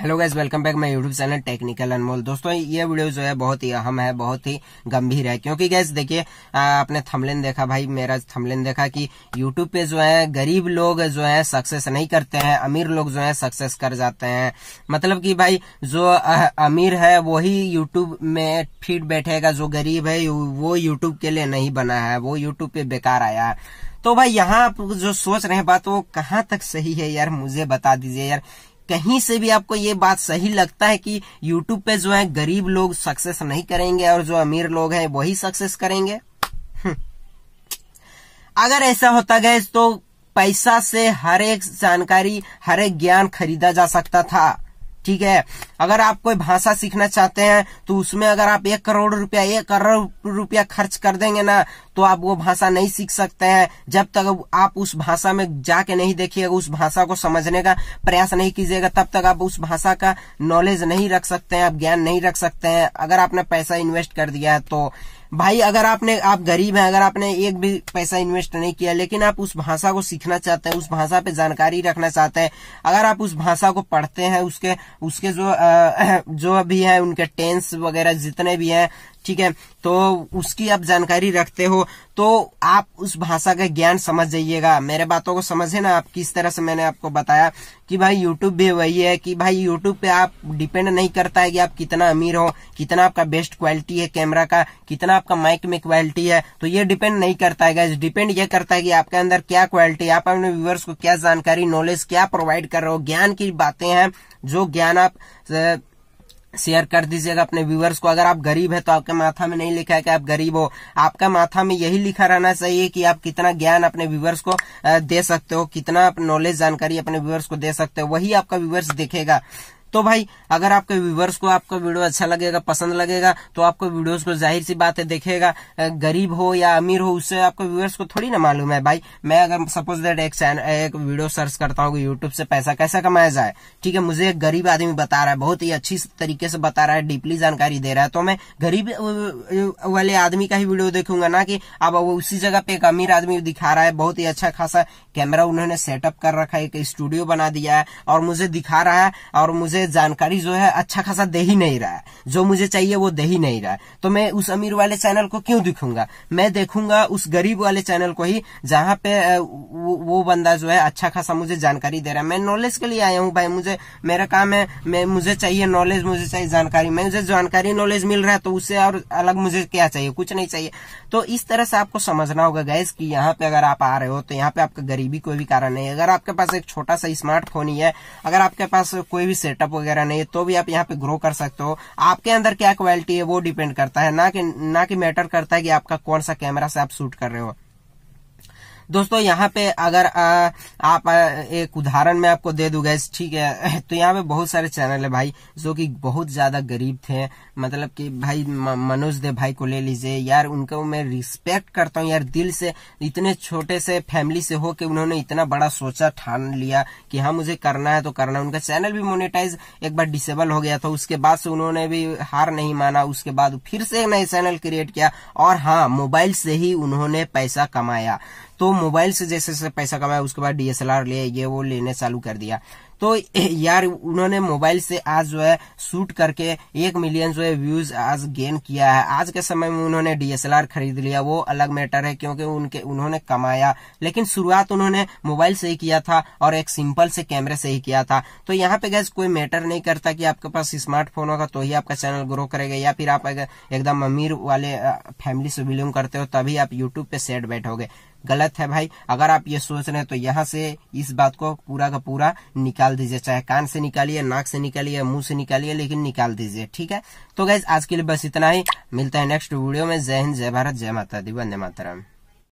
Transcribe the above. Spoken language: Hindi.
Hello guys welcome back my YouTube channel technical Anmol दोस्तों ये वीडियो जो है बहुत ही अहम है बहुत ही गंभीर है क्योंकि गैस देखिए आपने थमलेन देखा भाई मेरा थमलेन देखा कि यूट्यूब पे जो है गरीब लोग जो है सक्सेस नहीं करते हैं अमीर लोग जो है सक्सेस कर जाते हैं मतलब कि भाई जो अमीर है वही यूट्यूब में फीट बैठेगा जो गरीब है वो यूट्यूब के लिए नहीं बना है वो यूट्यूब पे बेकार आया है तो भाई यहाँ आप जो सोच रहे हैं बात वो कहाँ तक सही है यार मुझे बता दीजिए यार कहीं से भी आपको ये बात सही लगता है कि यूट्यूब पे जो है गरीब लोग सक्सेस नहीं करेंगे और जो अमीर लोग हैं वही सक्सेस करेंगे हम्म। अगर ऐसा होता गए तो पैसा से हर एक जानकारी हर एक ज्ञान खरीदा जा सकता था ठीक है अगर आप कोई भाषा सीखना चाहते हैं तो उसमें अगर आप एक करोड़ रुपया एक करोड़ रुपया खर्च कर देंगे ना तो आप वो भाषा नहीं सीख सकते हैं जब तक आप उस भाषा में जाके नहीं देखिएगा उस भाषा को समझने का प्रयास नहीं कीजिएगा तब तक आप उस भाषा का नॉलेज नहीं रख सकते हैं आप ज्ञान नहीं रख सकते हैं अगर आपने पैसा इन्वेस्ट कर दिया है तो भाई अगर आपने आप गरीब हैं अगर आपने एक भी पैसा इन्वेस्ट नहीं किया लेकिन आप उस भाषा को सीखना चाहते हैं उस भाषा पे जानकारी रखना चाहते हैं अगर आप उस भाषा को पढ़ते हैं उसके उसके जो आ, जो भी है उनके टेंस वगैरह जितने भी हैं ठीक है तो उसकी आप जानकारी रखते हो तो आप उस भाषा का ज्ञान समझ जाइएगा मेरे बातों को समझे ना आप किस तरह से मैंने आपको बताया कि भाई यूट्यूब भी वही है कि भाई यूट्यूब पे आप डिपेंड नहीं करता है कि आप कितना अमीर हो कितना आपका बेस्ट क्वालिटी है कैमरा का कितना आपका माइक में क्वालिटी है तो ये डिपेंड नहीं करता है गाइज डिपेंड ये करता है कि आपके अंदर क्या क्वालिटी आप अपने व्यूवर्स को क्या जानकारी नॉलेज क्या प्रोवाइड कर रहे हो ज्ञान की बातें हैं जो ज्ञान आप शेयर कर दीजिएगा अपने व्यूवर्स को अगर आप गरीब है तो आपके माथा में नहीं लिखा है कि आप गरीब हो आपका माथा में यही लिखा रहना चाहिए कि आप कितना ज्ञान अपने व्यूवर्स को दे सकते हो कितना नॉलेज जानकारी अपने व्यूवर्स को दे सकते हो वही आपका व्यूवर्स देखेगा तो भाई अगर आपके व्यूवर्स को आपका वीडियो अच्छा लगेगा पसंद लगेगा तो आपको वीडियोस को जाहिर सी बात है देखेगा गरीब हो या अमीर हो उससे आपको व्यूवर्स को थोड़ी ना मालूम है भाई मैं अगर सपोज दैट एक एक वीडियो सर्च करता हूँ यूट्यूब से पैसा कैसा कमाया जाए ठीक है मुझे एक गरीब आदमी बता रहा है बहुत ही अच्छी तरीके से बता रहा है डीपली जानकारी दे रहा है तो मैं गरीब वाले आदमी का ही वीडियो देखूंगा ना कि अब वो उसी जगह पे एक अमीर आदमी दिखा रहा है बहुत ही अच्छा खासा कैमरा उन्होंने सेटअप कर रखा है एक स्टूडियो बना दिया है और मुझे दिखा रहा है और मुझे मुझे जानकारी जो है अच्छा खासा दे ही नहीं रहा है जो मुझे चाहिए वो दे ही नहीं रहा है तो मैं उस अमीर वाले चैनल को क्यों दिखूंगा मैं देखूंगा उस गरीब वाले चैनल को ही जहाँ पे वो, बंदा जो है अच्छा खासा मुझे जानकारी दे रहा है मैं नॉलेज के लिए आया हूँ भाई मुझे मेरा काम है मैं मुझे चाहिए नॉलेज मुझे चाहिए जानकारी मैं मुझे जानकारी नॉलेज मिल रहा है तो उससे और अलग मुझे क्या चाहिए कुछ नहीं चाहिए तो इस तरह से आपको समझना होगा गैस की यहाँ पे अगर आप आ रहे हो तो यहाँ पे आपका गरीबी कोई भी कारण नहीं है अगर आपके पास एक छोटा सा स्मार्टफोन ही है अगर आपके पास कोई भी सेटअप आप वगैरह नहीं है तो भी आप यहाँ पे ग्रो कर सकते हो आपके अंदर क्या क्वालिटी है वो डिपेंड करता है ना कि ना कि मैटर करता है कि आपका कौन सा कैमरा से आप शूट कर रहे हो दोस्तों यहाँ पे अगर आ, आप आ, एक उदाहरण मैं आपको दे दू गैस ठीक है तो यहाँ पे बहुत सारे चैनल है भाई जो कि बहुत ज्यादा गरीब थे मतलब कि भाई मनोज दे भाई को ले लीजिए यार उनको मैं रिस्पेक्ट करता हूँ यार दिल से इतने छोटे से फैमिली से हो कि उन्होंने इतना बड़ा सोचा ठान लिया कि हाँ मुझे करना है तो करना उनका चैनल भी मोनिटाइज एक बार डिसेबल हो गया था उसके बाद से उन्होंने भी हार नहीं माना उसके बाद फिर से एक नए चैनल क्रिएट किया और हाँ मोबाइल से ही उन्होंने पैसा कमाया तो मोबाइल से जैसे जैसे पैसा कमाया उसके बाद डीएसएलआर ले ये वो लेने चालू कर दिया तो यार उन्होंने मोबाइल से आज जो है शूट करके एक मिलियन जो है व्यूज आज गेन किया है आज के समय में उन्होंने डीएसएलआर खरीद लिया वो अलग मैटर है क्योंकि उनके उन्होंने कमाया लेकिन शुरुआत उन्होंने मोबाइल से ही किया था और एक सिंपल से कैमरे से ही किया था तो यहाँ पे गैस कोई मैटर नहीं करता कि आपके पास स्मार्टफोन होगा तो ही आपका चैनल ग्रो करेगा या फिर आप एकदम अमीर वाले फैमिली से बिलोंग करते हो तभी आप यूट्यूब पे सेट बैठोगे गलत है भाई अगर आप ये सोच रहे हैं तो यहाँ से इस बात को पूरा का पूरा निकाल दीजिए चाहे कान से निकालिए नाक से निकालिए मुंह से निकालिए लेकिन निकाल दीजिए ठीक है तो गैस आज के लिए बस इतना ही मिलता है नेक्स्ट वीडियो में जय हिंद जय भारत जय माता दी वंदे राम